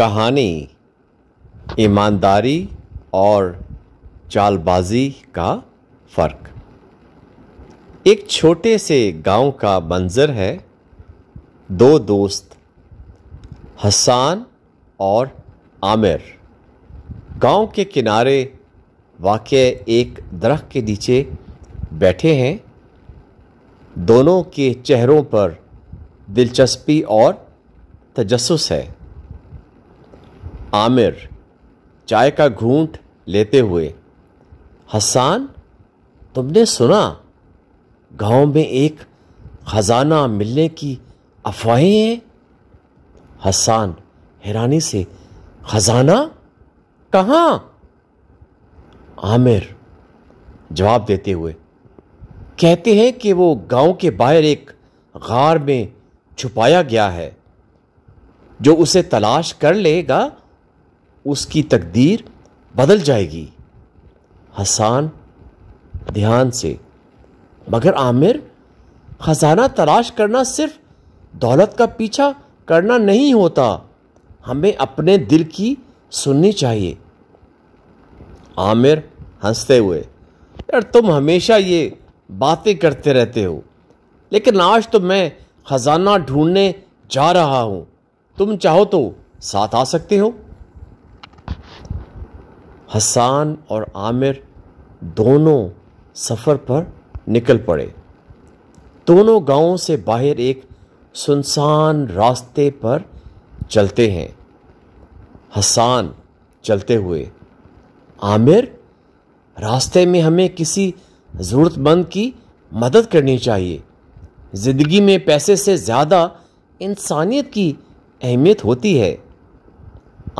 کہانی ایمانداری اور چال بازی کا فرق ایک چھوٹے سے گاؤں کا منظر ہے دو دوست حسان اور عامر گاؤں کے کنارے واقع ایک درخت کے نیچے بیٹھے ہیں دونوں کے چہروں پر دلچسپی اور تجسس ہے عامر چائے کا گھونٹ لیتے ہوئے حسان تم نے سنا گاؤں میں ایک خزانہ ملنے کی افواہیں ہیں حسان حیرانی سے خزانہ کہاں عامر جواب دیتے ہوئے کہتے ہیں کہ وہ گاؤں کے باہر ایک غار میں چھپایا گیا ہے جو اسے تلاش کر لے گا اس کی تقدیر بدل جائے گی حسان دھیان سے مگر عامر خزانہ تلاش کرنا صرف دولت کا پیچھا کرنا نہیں ہوتا ہمیں اپنے دل کی سننی چاہیے عامر ہنستے ہوئے یار تم ہمیشہ یہ باتیں کرتے رہتے ہو لیکن آج تو میں خزانہ ڈھونڈنے جا رہا ہوں تم چاہو تو ساتھ آ سکتے ہو حسان اور عامر دونوں سفر پر نکل پڑے دونوں گاؤں سے باہر ایک سنسان راستے پر چلتے ہیں حسان چلتے ہوئے عامر راستے میں ہمیں کسی ضرورت مند کی مدد کرنی چاہیے زندگی میں پیسے سے زیادہ انسانیت کی اہمیت ہوتی ہے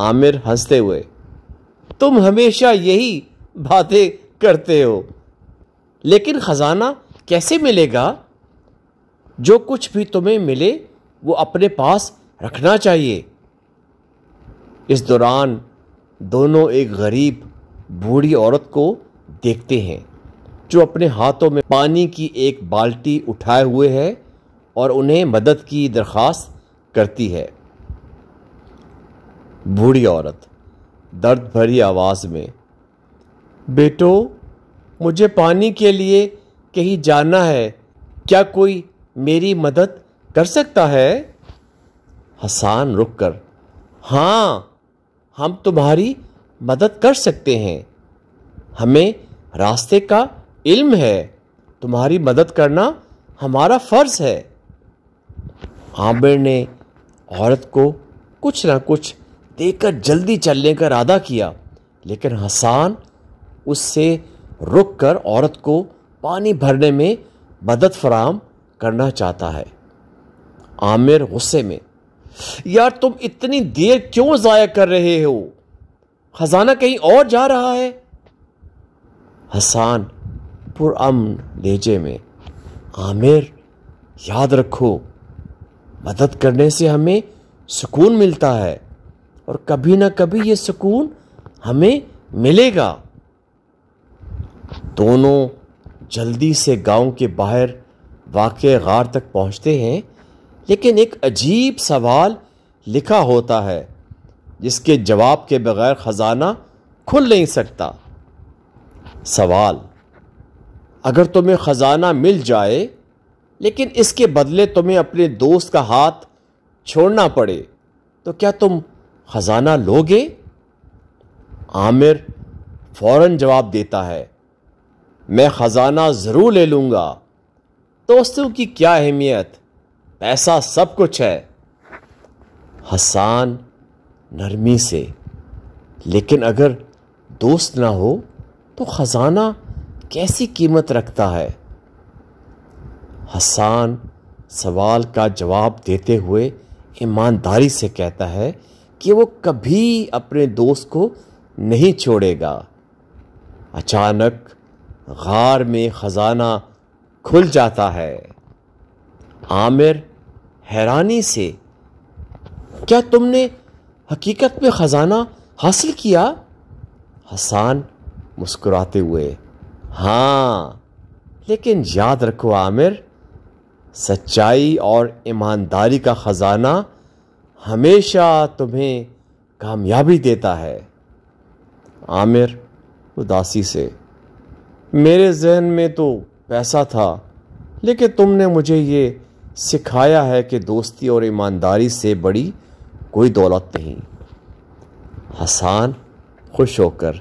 عامر ہنستے ہوئے تم ہمیشہ یہی باتیں کرتے ہو لیکن خزانہ کیسے ملے گا جو کچھ بھی تمہیں ملے وہ اپنے پاس رکھنا چاہیے اس دوران دونوں ایک غریب بوڑھی عورت کو دیکھتے ہیں جو اپنے ہاتھوں میں پانی کی ایک بالٹی اٹھائے ہوئے ہے اور انہیں مدد کی درخواست کرتی ہے بوڑھی عورت درد بھری آواز میں بیٹو مجھے پانی کے لیے کہیں جانا ہے کیا کوئی میری مدد کر سکتا ہے حسان رک کر ہاں ہم تمہاری مدد کر سکتے ہیں ہمیں راستے کا علم ہے تمہاری مدد کرنا ہمارا فرض ہے عامر نے عورت کو کچھ نہ کچھ دے جلدی چلنے کا ارادہ کیا لیکن حسان اس سے رک کر عورت کو پانی بھرنے میں مدد فراہم کرنا چاہتا ہے عامر غصے میں یار تم اتنی دیر کیوں ضائع کر رہے ہو خزانہ کہیں اور جا رہا ہے حسان امن لیجے میں عامر یاد رکھو مدد کرنے سے ہمیں سکون ملتا ہے اور کبھی نہ کبھی یہ سکون ہمیں ملے گا دونوں جلدی سے گاؤں کے باہر واقع غار تک پہنچتے ہیں لیکن ایک عجیب سوال لکھا ہوتا ہے جس کے جواب کے بغیر خزانہ کھل نہیں سکتا سوال اگر تمہیں خزانہ مل جائے لیکن اس کے بدلے تمہیں اپنے دوست کا ہاتھ چھوڑنا پڑے تو کیا تم خزانہ لوگے عامر فوراً جواب دیتا ہے میں خزانہ ضرور لے لوں گا دوستوں کی کیا اہمیت پیسہ سب کچھ ہے حسان نرمی سے لیکن اگر دوست نہ ہو تو خزانہ کیسی قیمت رکھتا ہے حسان سوال کا جواب دیتے ہوئے ایمانداری سے کہتا ہے کہ وہ کبھی اپنے دوست کو نہیں چھوڑے گا اچانک غار میں خزانہ کھل جاتا ہے عامر حیرانی سے کیا تم نے حقیقت میں خزانہ حاصل کیا حسان مسکراتے ہوئے ہاں لیکن یاد رکھو عامر سچائی اور ایمانداری کا خزانہ ہمیشہ تمہیں کامیابی دیتا ہے عامر اداسی سے میرے ذہن میں تو پیسہ تھا لیکن تم نے مجھے یہ سکھایا ہے کہ دوستی اور ایمانداری سے بڑی کوئی دولت نہیں حسان خوش ہو کر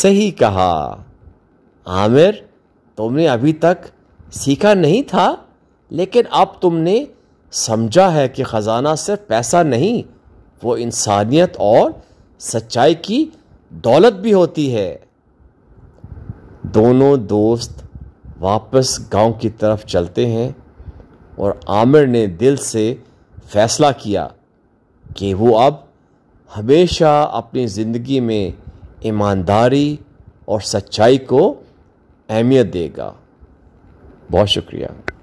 صحیح کہا عامر تم نے ابھی تک سیکھا نہیں تھا لیکن اب تم نے سمجھا ہے کہ خزانہ صرف پیسہ نہیں وہ انسانیت اور سچائی کی دولت بھی ہوتی ہے دونوں دوست واپس گاؤں کی طرف چلتے ہیں اور عامر نے دل سے فیصلہ کیا کہ وہ اب ہمیشہ اپنی زندگی میں ایمانداری اور سچائی کو اہمیت دے گا بہت شکریہ